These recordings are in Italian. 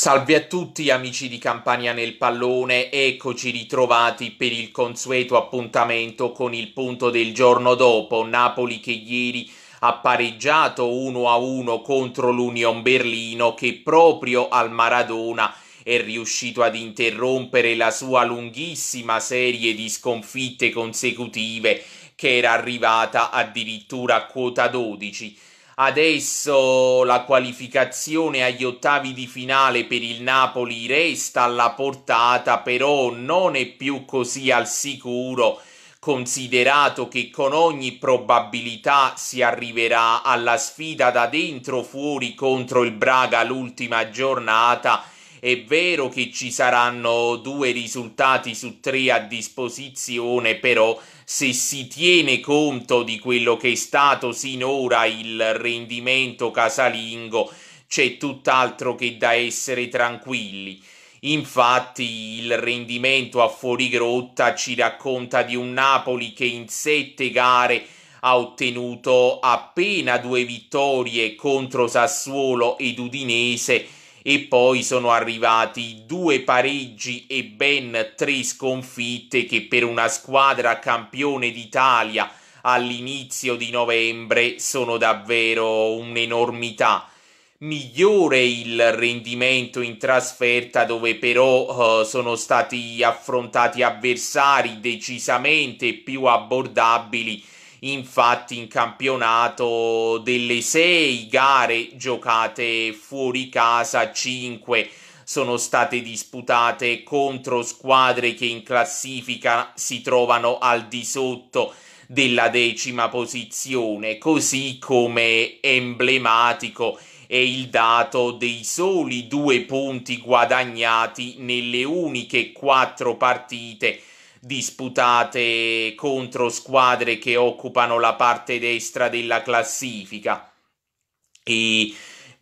Salve a tutti amici di Campania nel Pallone, eccoci ritrovati per il consueto appuntamento con il punto del giorno dopo, Napoli che ieri ha pareggiato 1-1 contro l'Union Berlino che proprio al Maradona è riuscito ad interrompere la sua lunghissima serie di sconfitte consecutive che era arrivata addirittura a quota 12 Adesso la qualificazione agli ottavi di finale per il Napoli resta alla portata, però non è più così al sicuro considerato che con ogni probabilità si arriverà alla sfida da dentro fuori contro il Braga l'ultima giornata. È vero che ci saranno due risultati su tre a disposizione, però se si tiene conto di quello che è stato sinora il rendimento casalingo, c'è tutt'altro che da essere tranquilli. Infatti il rendimento a fuorigrotta ci racconta di un Napoli che in sette gare ha ottenuto appena due vittorie contro Sassuolo ed Udinese e poi sono arrivati due pareggi e ben tre sconfitte che per una squadra campione d'Italia all'inizio di novembre sono davvero un'enormità. Migliore il rendimento in trasferta dove però eh, sono stati affrontati avversari decisamente più abbordabili Infatti in campionato delle 6 gare giocate fuori casa 5 sono state disputate contro squadre che in classifica si trovano al di sotto della decima posizione, così come emblematico è il dato dei soli due punti guadagnati nelle uniche quattro partite disputate contro squadre che occupano la parte destra della classifica. E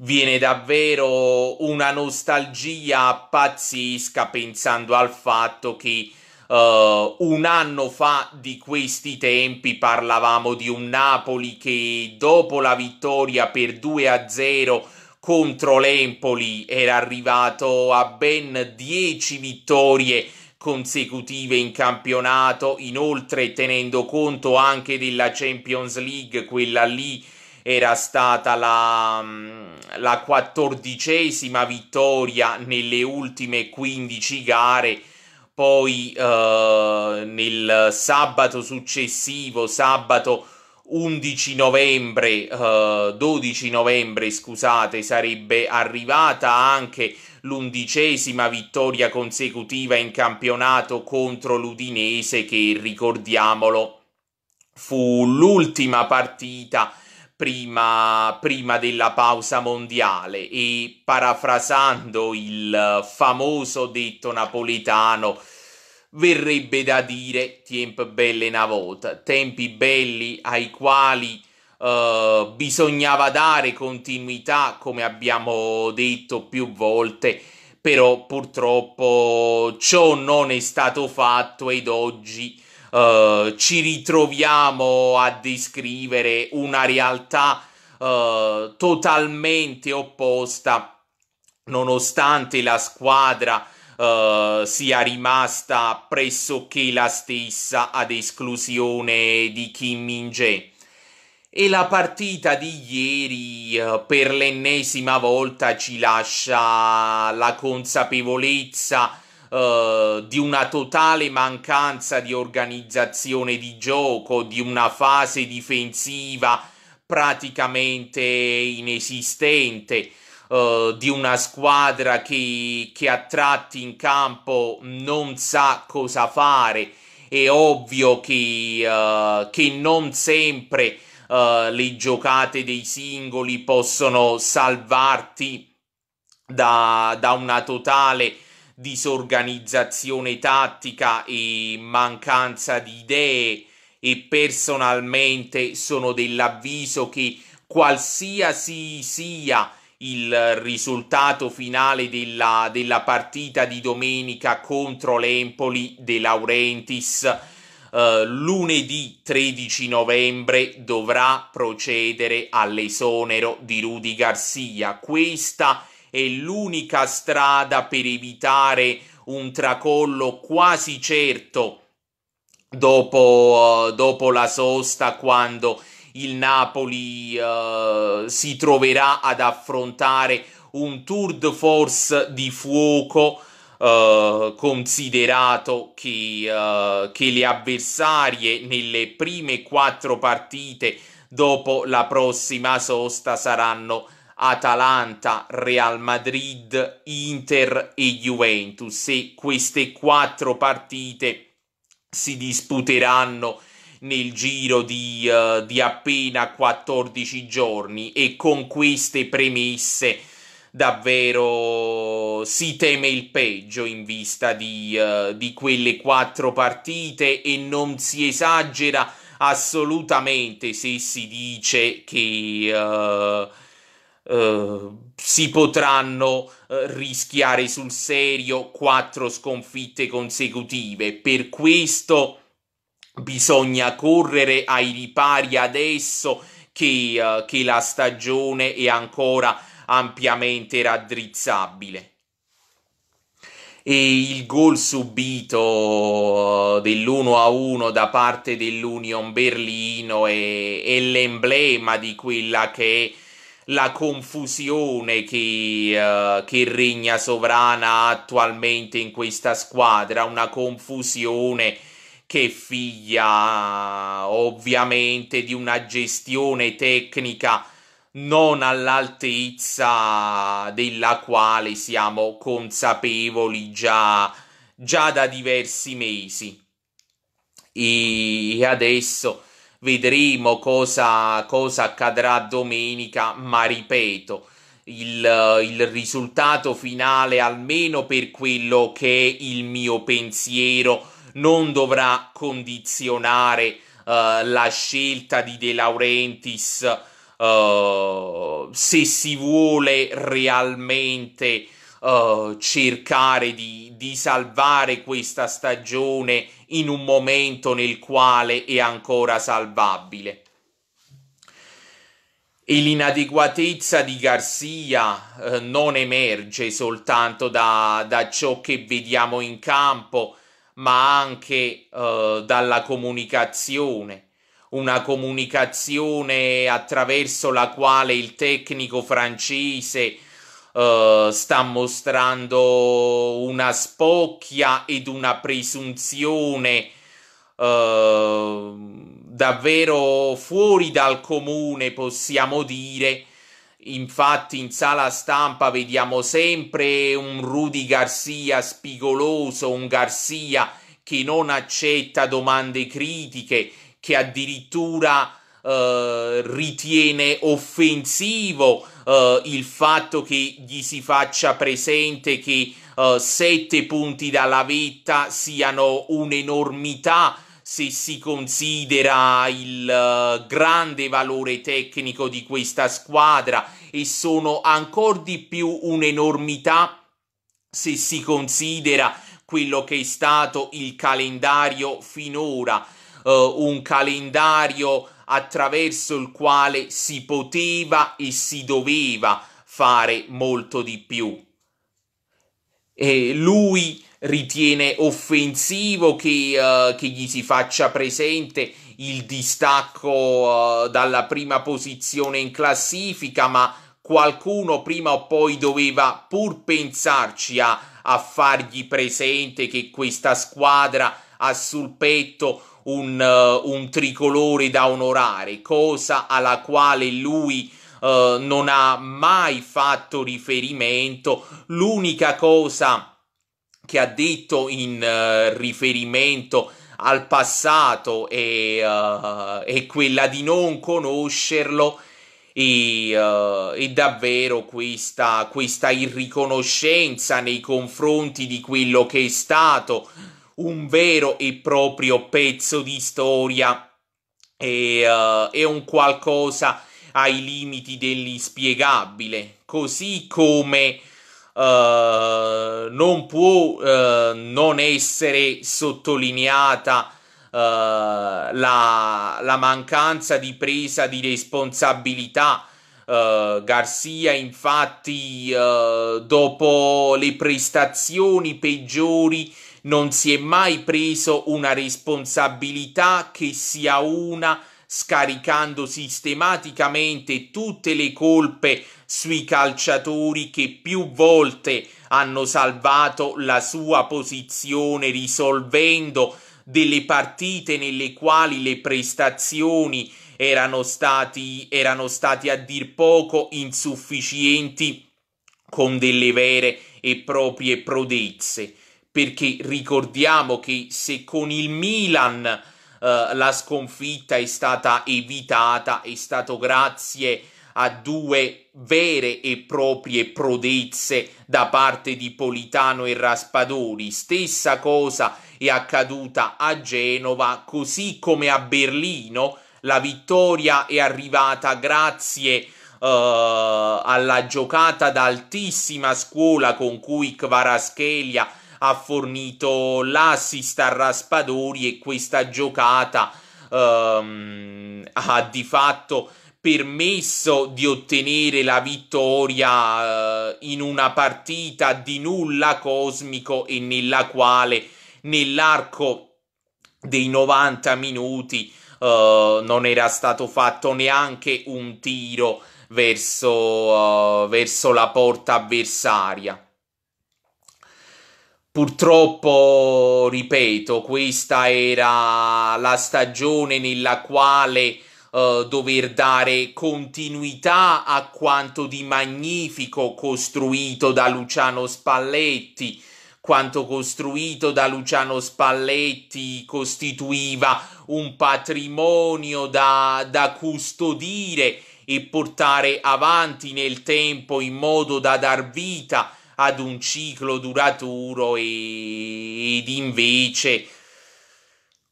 viene davvero una nostalgia pazzesca pensando al fatto che uh, un anno fa di questi tempi parlavamo di un Napoli che dopo la vittoria per 2 a 0 contro l'Empoli era arrivato a ben 10 vittorie consecutive in campionato, inoltre tenendo conto anche della Champions League, quella lì era stata la, mm, la quattordicesima vittoria nelle ultime 15 gare. Poi eh, nel sabato successivo, sabato 11 novembre, eh, 12 novembre, scusate, sarebbe arrivata anche l'undicesima vittoria consecutiva in campionato contro l'Udinese che, ricordiamolo, fu l'ultima partita prima, prima della pausa mondiale e parafrasando il famoso detto napoletano verrebbe da dire tempi belli una volta, tempi belli ai quali eh, bisognava dare continuità, come abbiamo detto più volte, però purtroppo ciò non è stato fatto ed oggi eh, ci ritroviamo a descrivere una realtà eh, totalmente opposta nonostante la squadra uh, sia rimasta pressoché la stessa ad esclusione di Kim Min-jae. E la partita di ieri eh, per l'ennesima volta ci lascia la consapevolezza eh, di una totale mancanza di organizzazione di gioco, di una fase difensiva praticamente inesistente, eh, di una squadra che, che a tratti in campo non sa cosa fare. È ovvio che, eh, che non sempre eh, le giocate dei singoli possono salvarti da, da una totale disorganizzazione tattica e mancanza di idee e personalmente sono dell'avviso che qualsiasi sia il risultato finale della, della partita di domenica contro l'Empoli De Laurentiis eh, lunedì 13 novembre dovrà procedere all'esonero di Rudy Garcia. Questa è l'unica strada per evitare un tracollo quasi certo dopo, eh, dopo la sosta quando il Napoli eh, si troverà ad affrontare un tour de force di fuoco Uh, considerato che, uh, che, le avversarie nelle prime quattro partite dopo la prossima sosta saranno Atalanta, Real Madrid, Inter e Juventus e queste quattro partite si disputeranno nel giro di, uh, di appena 14 giorni e con queste premesse davvero si teme il peggio in vista di, uh, di quelle quattro partite e non si esagera assolutamente se si dice che uh, uh, si potranno rischiare sul serio quattro sconfitte consecutive. Per questo bisogna correre ai ripari adesso che, che la stagione è ancora ampiamente raddrizzabile. E il gol subito eh, dell'1-1 da parte dell'Union Berlino è, è l'emblema di quella che è la confusione che, uh, che, regna sovrana attualmente in questa squadra, una confusione che figlia ovviamente di una gestione tecnica non all'altezza della quale siamo consapevoli già, già da diversi mesi. E adesso vedremo cosa, cosa accadrà domenica, ma ripeto, il, il, risultato finale, almeno per quello che è il mio pensiero, non dovrà condizionare uh, la scelta di De Laurentiis uh, se si vuole realmente uh, cercare di, di salvare questa stagione in un momento nel quale è ancora salvabile e l'inadeguatezza di Garcia eh, non emerge soltanto da, da, ciò che vediamo in campo, ma anche eh, dalla comunicazione una comunicazione attraverso la quale il tecnico francese uh, sta mostrando una spocchia ed una presunzione uh, davvero fuori dal comune, possiamo dire. Infatti in sala stampa vediamo sempre un Rudy Garcia spigoloso, un Garcia che non accetta domande critiche, che addirittura eh, ritiene offensivo eh, il fatto che gli si faccia presente che eh, sette punti dalla vetta siano un'enormità se si considera il eh, grande valore tecnico di questa squadra e sono ancora di più un'enormità se si considera quello che è stato il calendario finora eh, un calendario attraverso il quale si poteva e si doveva fare molto di più. E lui ritiene offensivo che, uh, che, gli si faccia presente il distacco uh, dalla prima posizione in classifica, ma qualcuno prima o poi doveva pur pensarci a, a fargli presente che questa squadra ha sul petto un, uh, un tricolore da onorare, cosa alla quale lui uh, non ha mai fatto riferimento. L'unica cosa che ha detto in uh, riferimento al passato è, è, quella di non conoscerlo. E, e davvero questa, questa, irriconoscenza nei confronti di quello che è stato un vero e proprio pezzo di storia e, uh, eh, è un qualcosa ai limiti dell'inspiegabile, così come uh, non può uh, non essere sottolineata la, la, mancanza di presa di responsabilità Uh, Garcia infatti uh, dopo le prestazioni peggiori non si è mai preso una responsabilità che sia una scaricando sistematicamente tutte le colpe sui calciatori che più volte hanno salvato la sua posizione risolvendo delle partite nelle quali le prestazioni erano, stati, erano state a dir poco insufficienti con delle vere e proprie prodezze perché ricordiamo che se con il Milan eh, la sconfitta è stata evitata, è stato grazie a due vere e proprie prodezze da parte di Politano e Raspadori. Stessa cosa è accaduta a Genova, così come a Berlino. La vittoria è arrivata grazie uh, alla giocata d'altissima scuola con cui Kvaraschelia ha fornito l'assist a Raspadori e questa giocata um, ha di fatto permesso di ottenere la vittoria uh, in una partita di nulla cosmico e nella quale nell'arco dei 90 minuti uh, non era stato fatto neanche un tiro verso, uh, verso la porta avversaria. Purtroppo, ripeto, questa era la stagione nella quale uh, dover dare continuità a quanto di magnifico costruito da Luciano Spalletti. Quanto costruito da Luciano Spalletti costituiva un patrimonio da, da custodire e portare avanti nel tempo in modo da dar vita a ad un ciclo duraturo ed invece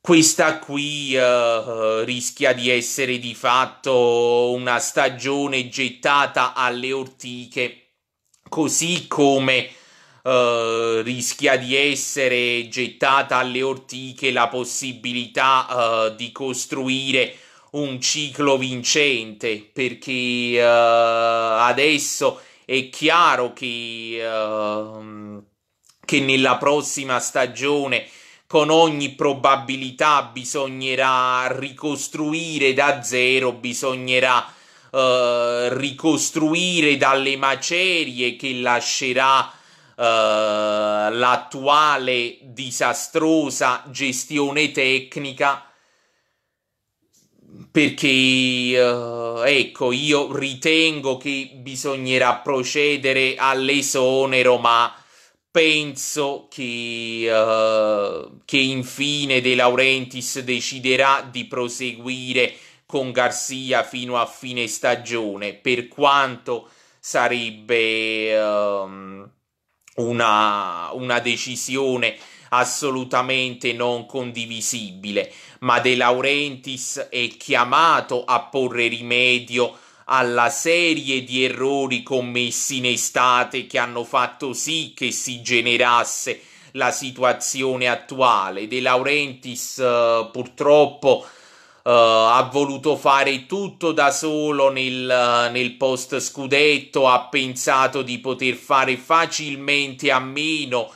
questa qui uh, rischia di essere di fatto una stagione gettata alle ortiche, così come uh, rischia di essere gettata alle ortiche la possibilità uh, di costruire un ciclo vincente, perché adesso è chiaro che, ehm, uh, che nella prossima stagione con ogni probabilità bisognerà ricostruire da zero, bisognerà uh, ricostruire dalle macerie che lascerà uh, l'attuale disastrosa gestione tecnica perché uh, ecco io ritengo che bisognerà procedere all'esonero ma penso che, uh, che infine De Laurentiis deciderà di proseguire con Garcia fino a fine stagione per quanto sarebbe um, una, una decisione assolutamente non condivisibile, ma De Laurentiis è chiamato a porre rimedio alla serie di errori commessi in estate che hanno fatto sì che si generasse la situazione attuale. De Laurentiis eh, purtroppo eh, ha voluto fare tutto da solo nel, eh, nel post scudetto, ha pensato di poter fare facilmente a meno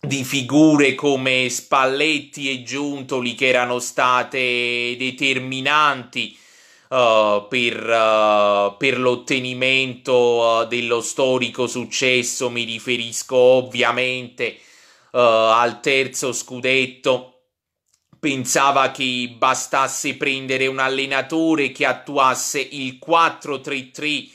di figure come Spalletti e Giuntoli che erano state determinanti uh, per, uh, per, l'ottenimento uh, dello storico successo. Mi riferisco ovviamente al terzo scudetto. Pensava che bastasse prendere un allenatore che attuasse il 4-3-3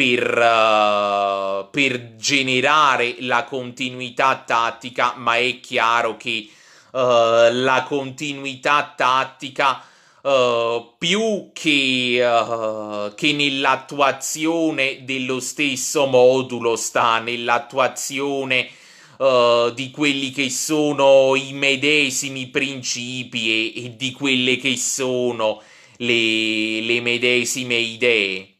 per, uh, per generare la continuità tattica, ma è chiaro che uh, la continuità tattica Uh, più che, uh, che, nell'attuazione dello stesso modulo sta nell'attuazione uh, di quelli che sono i medesimi principi e, e di quelle che sono le, le medesime idee.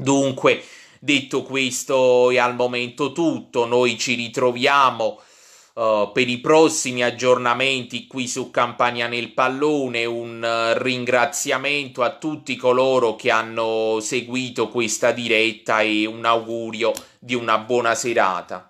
Dunque, detto questo, è al momento tutto. Noi ci ritroviamo uh, per i prossimi aggiornamenti qui su Campania nel Pallone. Un uh, ringraziamento a tutti coloro che hanno seguito questa diretta e un augurio di una buona serata.